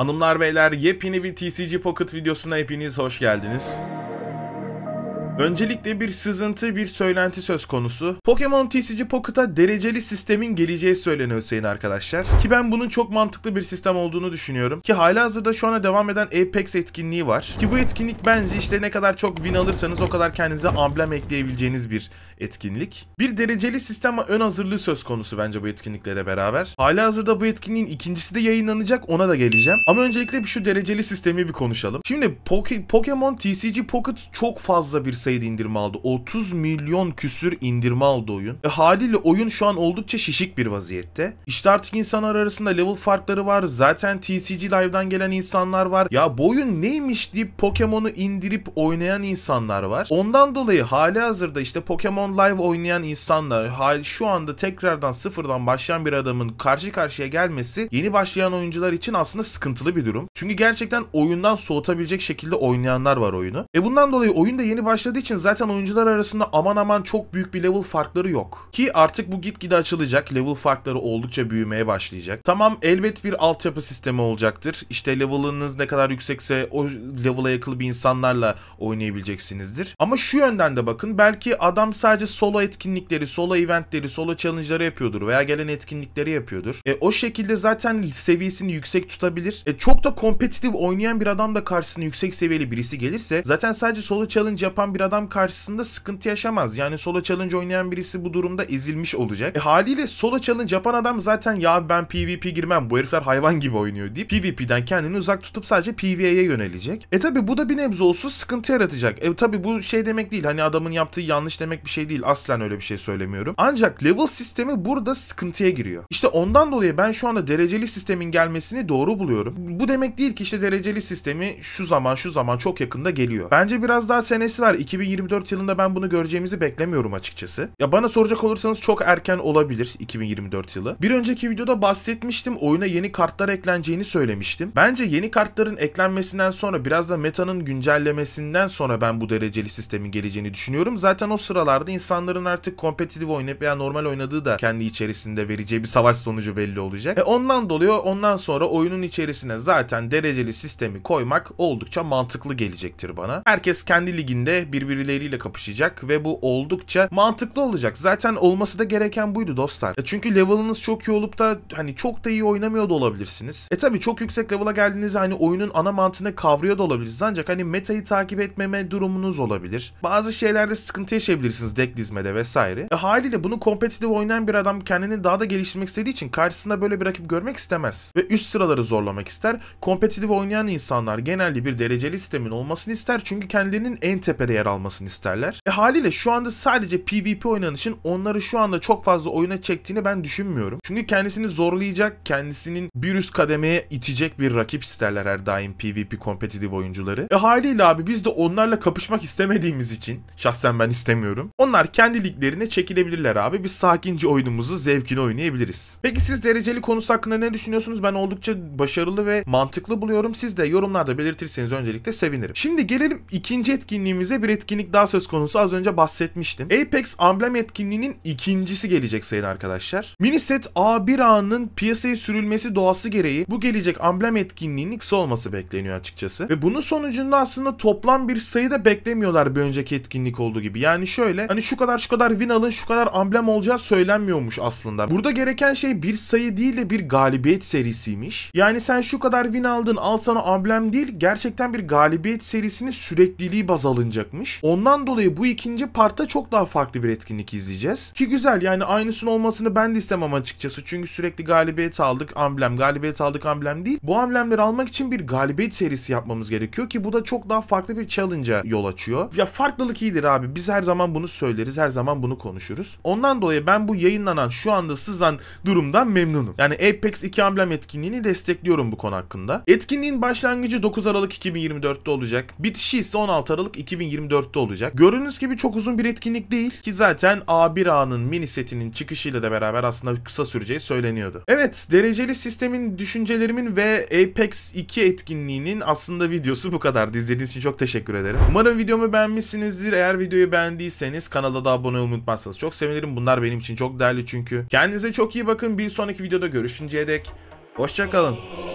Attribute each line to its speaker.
Speaker 1: Hanımlar beyler yepyeni bir TCG Pocket videosuna hepiniz hoş geldiniz. Öncelikle bir sızıntı, bir söylenti söz konusu. Pokemon TCG Pocket'a dereceli sistemin geleceği söyleniyor sayın arkadaşlar. Ki ben bunun çok mantıklı bir sistem olduğunu düşünüyorum. Ki hala hazırda şu ana devam eden Apex etkinliği var. Ki bu etkinlik bence işte ne kadar çok win alırsanız o kadar kendinize amblem ekleyebileceğiniz bir etkinlik. Bir dereceli sistem ön hazırlığı söz konusu bence bu etkinliklere beraber. Hala hazırda bu etkinliğin ikincisi de yayınlanacak ona da geleceğim. Ama öncelikle şu dereceli sistemi bir konuşalım. Şimdi Poke Pokemon TCG Pocket çok fazla bir sayı sayıda indirme aldı. 30 milyon küsür indirme aldı oyun. E haliyle oyun şu an oldukça şişik bir vaziyette. İşte artık insanlar arasında level farkları var. Zaten TCG Live'dan gelen insanlar var. Ya bu oyun neymiş deyip Pokemon'u indirip oynayan insanlar var. Ondan dolayı hali hazırda işte Pokemon Live oynayan insanla şu anda tekrardan sıfırdan başlayan bir adamın karşı karşıya gelmesi yeni başlayan oyuncular için aslında sıkıntılı bir durum. Çünkü gerçekten oyundan soğutabilecek şekilde oynayanlar var oyunu. E bundan dolayı oyun da yeni başladığı geldiği için zaten oyuncular arasında aman aman çok büyük bir level farkları yok. Ki artık bu gitgide açılacak. Level farkları oldukça büyümeye başlayacak. Tamam elbet bir altyapı sistemi olacaktır. İşte level'ınız ne kadar yüksekse o level'a yakılı bir insanlarla oynayabileceksinizdir. Ama şu yönden de bakın belki adam sadece solo etkinlikleri, solo eventleri, solo challenge'ları yapıyordur veya gelen etkinlikleri yapıyordur. E, o şekilde zaten seviyesini yüksek tutabilir. E, çok da kompetitif oynayan bir adam da karşısına yüksek seviyeli birisi gelirse zaten sadece solo challenge yapan bir bir adam karşısında sıkıntı yaşamaz. Yani solo challenge oynayan birisi bu durumda ezilmiş olacak. E, haliyle solo challenge yapan adam zaten ya ben PvP girmem bu herifler hayvan gibi oynuyor deyip PvP'den kendini uzak tutup sadece PvE'ye yönelecek. E tabi bu da bir nebze olsun sıkıntı yaratacak. E tabi bu şey demek değil hani adamın yaptığı yanlış demek bir şey değil. Aslen öyle bir şey söylemiyorum. Ancak level sistemi burada sıkıntıya giriyor. İşte ondan dolayı ben şu anda dereceli sistemin gelmesini doğru buluyorum. Bu demek değil ki işte dereceli sistemi şu zaman şu zaman çok yakında geliyor. Bence biraz daha senesi var. 2024 yılında ben bunu göreceğimizi beklemiyorum açıkçası. Ya bana soracak olursanız çok erken olabilir 2024 yılı. Bir önceki videoda bahsetmiştim oyuna yeni kartlar ekleneceğini söylemiştim. Bence yeni kartların eklenmesinden sonra biraz da metanın güncellemesinden sonra ben bu dereceli sistemin geleceğini düşünüyorum. Zaten o sıralarda insanların artık kompetitif oynayıp veya normal oynadığı da kendi içerisinde vereceği bir savaş sonucu belli olacak. E ondan dolayı ondan sonra oyunun içerisine zaten dereceli sistemi koymak oldukça mantıklı gelecektir bana. Herkes kendi liginde bir birbirleriyle kapışacak ve bu oldukça mantıklı olacak. Zaten olması da gereken buydu dostlar. E çünkü level'ınız çok iyi olup da hani çok da iyi oynamıyor da olabilirsiniz. E tabi çok yüksek level'a geldiğinizde hani oyunun ana mantığını kavruyor da olabilirsiniz. Ancak hani metayı takip etmeme durumunuz olabilir. Bazı şeylerde sıkıntı yaşayabilirsiniz deck dizmede vesaire. E haliyle bunu kompetitif oynayan bir adam kendini daha da geliştirmek istediği için karşısında böyle bir rakip görmek istemez. Ve üst sıraları zorlamak ister. Kompetitif oynayan insanlar genelde bir dereceli sistemin olmasını ister. Çünkü kendilerinin en tepede yer almasını isterler. E haliyle şu anda sadece PvP oynanışın onları şu anda çok fazla oyuna çektiğini ben düşünmüyorum. Çünkü kendisini zorlayacak, kendisinin bir üst kademeye itecek bir rakip isterler her daim PvP kompetitif oyuncuları. E haliyle abi biz de onlarla kapışmak istemediğimiz için şahsen ben istemiyorum. Onlar kendi liglerine çekilebilirler abi. Biz sakince oyunumuzu zevkini oynayabiliriz. Peki siz dereceli konusu hakkında ne düşünüyorsunuz? Ben oldukça başarılı ve mantıklı buluyorum. Siz de yorumlarda belirtirseniz öncelikle sevinirim. Şimdi gelelim ikinci etkinliğimize bir etkinlik daha söz konusu az önce bahsetmiştim. Apex amblem etkinliğinin ikincisi gelecek sayın arkadaşlar. Mini set A1A'nın piyasaya sürülmesi doğası gereği bu gelecek amblem etkinliğinin kısa olması bekleniyor açıkçası. Ve bunun sonucunda aslında toplam bir sayıda beklemiyorlar bir önceki etkinlik olduğu gibi. Yani şöyle hani şu kadar şu kadar win alın şu kadar amblem olacağı söylenmiyormuş aslında. Burada gereken şey bir sayı değil de bir galibiyet serisiymiş. Yani sen şu kadar win aldın al sana amblem değil gerçekten bir galibiyet serisinin sürekliliği baz alınacakmış gelmiş. Ondan dolayı bu ikinci partta çok daha farklı bir etkinlik izleyeceğiz. Ki güzel yani aynısının olmasını ben de istemem açıkçası. Çünkü sürekli galibiyet aldık amblem, galibiyet aldık amblem değil. Bu amblemleri almak için bir galibiyet serisi yapmamız gerekiyor ki bu da çok daha farklı bir challenge'a yol açıyor. Ya farklılık iyidir abi. Biz her zaman bunu söyleriz. Her zaman bunu konuşuruz. Ondan dolayı ben bu yayınlanan şu anda sızan durumdan memnunum. Yani Apex 2 amblem etkinliğini destekliyorum bu konu hakkında. Etkinliğin başlangıcı 9 Aralık 2024'te olacak. Bitişi ise 16 Aralık 2024 4'te olacak. Gördüğünüz gibi çok uzun bir etkinlik değil ki zaten A1A'nın mini setinin çıkışıyla da beraber aslında kısa süreceği söyleniyordu. Evet dereceli sistemin düşüncelerimin ve Apex 2 etkinliğinin aslında videosu bu kadar. İzlediğiniz için çok teşekkür ederim. Umarım videomu beğenmişsinizdir. Eğer videoyu beğendiyseniz kanala da abone olmayı unutmazsanız çok sevinirim. Bunlar benim için çok değerli çünkü. Kendinize çok iyi bakın. Bir sonraki videoda görüşünceye dek hoşçakalın.